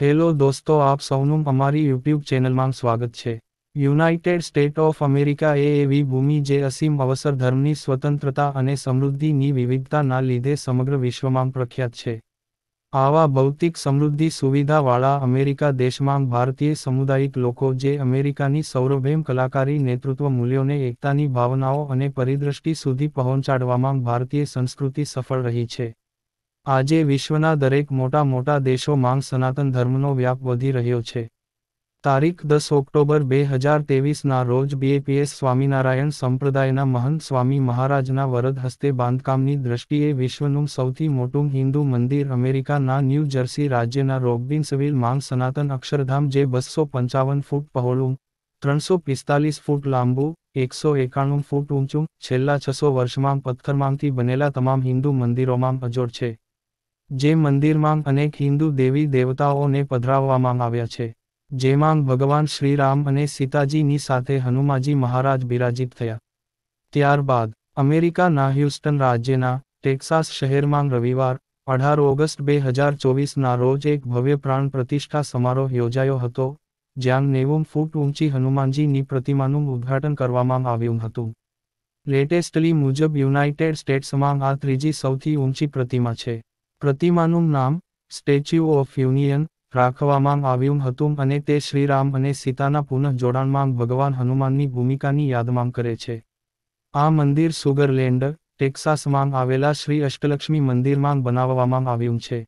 hello દોસ્તો આપ સૌનું અમારી યુટ્યુબ ચેનલમાં સ્વાગત છે યુનાઇટેડ સ્ટેટ ઓફ અમેરિકા એ એવી ભૂમિ જે અસીમ અવસર ધર્મની સ્વતંત્રતા અને સમૃદ્ધિની વિવિધતાના લીધે સમગ્ર વિશ્વમાં પ્રખ્યાત છે આવા ભૌતિક સમૃદ્ધિ સુવિધાવાળા અમેરિકા દેશમાં ભારતીય સમુદાયિક લોકો જે અમેરિકાની સૌરભેમ કલાકારી નેતૃત્વ મૂલ્યોને એકતાની ભાવનાઓ અને પરિદ્રષ્ટિ સુધી પહોંચાડવામાં ભારતીય સંસ્કૃતિ સફળ રહી છે આજે વિશ્વના દરેક મોટા મોટા દેશોમાં સનાતન ધર્મનો વ્યાપ વધી રહ્યો છે તારીખ દસ ઓક્ટોબર બે હજાર તેવીસના રોજ બીએપીએસ સ્વામિનારાયણ સંપ્રદાયના મહંત સ્વામી મહારાજના વરદ હસ્તે બાંધકામની દ્રષ્ટિએ વિશ્વનું સૌથી મોટું હિન્દુ મંદિર અમેરિકાના ન્યૂ જર્સી રાજ્યના રોબિન્સવિલ માંગ સનાતન અક્ષરધામ જે બસો પંચાવન ફૂટ પહોળું ત્રણસો પિસ્તાલીસ ફૂટ લાંબુ એકસો એકાણું ફૂટ ઊંચું છેલ્લા છસો વર્ષમાં પથ્થરમાંથી બનેલા તમામ હિન્દુ મંદિરોમાં અજોડ છે જે મંદિરમાં અનેક હિન્દુ દેવી દેવતાઓને પધરાવવામાં આવ્યા છે જેમાં ભગવાન શ્રીરામ અને સીતાજીની સાથે હનુમાનજી મહારાજ બિરાજિત થયા ત્યારબાદ અમેરિકાના હ્યુસ્ટન રાજ્યના ટેક્સાસ શહેરમાં રવિવાર અઢાર ઓગસ્ટ બે હજાર ચોવીસના રોજ એક ભવ્ય પ્રાણ પ્રતિષ્ઠા સમારોહ યોજાયો હતો જ્યાં નેવું ફૂટ ઊંચી હનુમાનજીની પ્રતિમાનું ઉદ્ઘાટન કરવામાં આવ્યું હતું લેટેસ્ટલી મુજબ યુનાઇટેડ સ્ટેટ્સમાં આ ત્રીજી સૌથી ઊંચી પ્રતિમા છે પ્રતિમાનું નામ સ્ટેચ્યુ ઓફ યુનિયન રાખવામાં આવ્યું હતું અને તે શ્રીરામ અને સીતાના પુનઃ જોડાણમાં ભગવાન હનુમાનની ભૂમિકાની યાદમાં કરે છે આ મંદિર સુગરલેન્ડ ટેક્સાસમાં આવેલા શ્રી અષ્ટલક્ષ્મી મંદિરમાં બનાવવામાં આવ્યું છે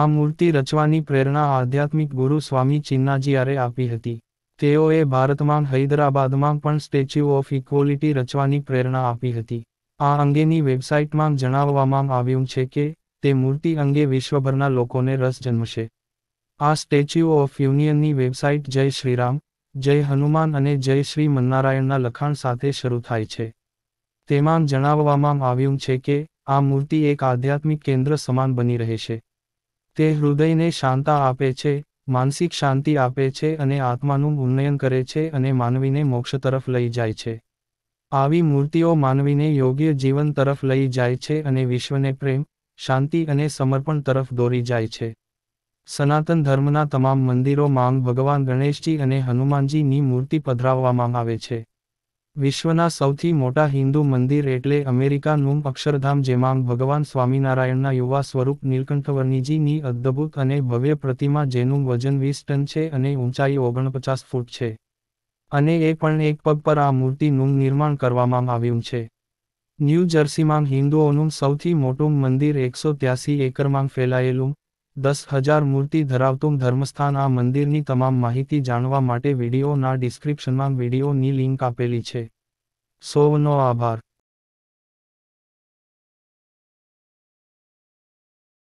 આ મૂર્તિ રચવાની પ્રેરણા આધ્યાત્મિક ગુરુ સ્વામી ચિન્નાજીઆરે આપી હતી તેઓએ ભારતમાં હૈદરાબાદમાં પણ સ્ટેચ્યુ ઓફ ઇક્વોલિટી રચવાની પ્રેરણા આપી હતી આ અંગેની વેબસાઇટમાં જણાવવામાં આવ્યું છે કે તે મૂર્તિ અંગે વિશ્વભરના લોકોને રસ જન્મશે આ સ્ટેચ્યુ ઓફ યુનિયનની વેબસાઇટ જય શ્રીરામ જય હનુમાન અને જય શ્રી મન્નારાયણના લખાણ સાથે શરૂ થાય છે તેમાં જણાવવામાં આવ્યું છે કે આ મૂર્તિ એક આધ્યાત્મિક કેન્દ્ર સમાન બની રહેશે તે હૃદયને શાંતા આપે છે માનસિક શાંતિ આપે છે અને આત્માનું ઉન્નયન કરે છે અને માનવીને મોક્ષ તરફ લઈ જાય છે આવી મૂર્તિઓ માનવીને યોગ્ય જીવન તરફ લઈ જાય છે અને વિશ્વને પ્રેમ શાંતિ અને સમર્પણ તરફ દોરી જાય છે સનાતન ધર્મના તમામ મંદિરોમાં ભગવાન ગણેશજી અને હનુમાનજીની મૂર્તિ પધરાવવામાં આવે છે વિશ્વના સૌથી મોટા હિન્દુ મંદિર એટલે અમેરિકાનું અક્ષરધામ જેમાં ભગવાન સ્વામિનારાયણના યુવા સ્વરૂપ નીલકંઠવર્ણીજીની અદ્ભુત અને ભવ્ય પ્રતિમા જેનું વજન વીસ ટન છે અને ઊંચાઈ ઓગણપચાસ ફૂટ છે અને એ પણ એક પગ પર આ મૂર્તિનું નિર્માણ કરવામાં આવ્યું છે ન્યૂ જર્સીમાં હિન્દુઓનું સૌથી મોટું મંદિર એકસો ત્યાસી એકરમાં ફેલાયેલું દસ હજાર મૂર્તિ ધરાવતું ધર્મસ્થાન આ મંદિરની તમામ માહિતી જાણવા માટે વિડીયોના ડિસ્ક્રિપ્શનમાં વિડીયોની લિંક આપેલી છે સૌનો આભાર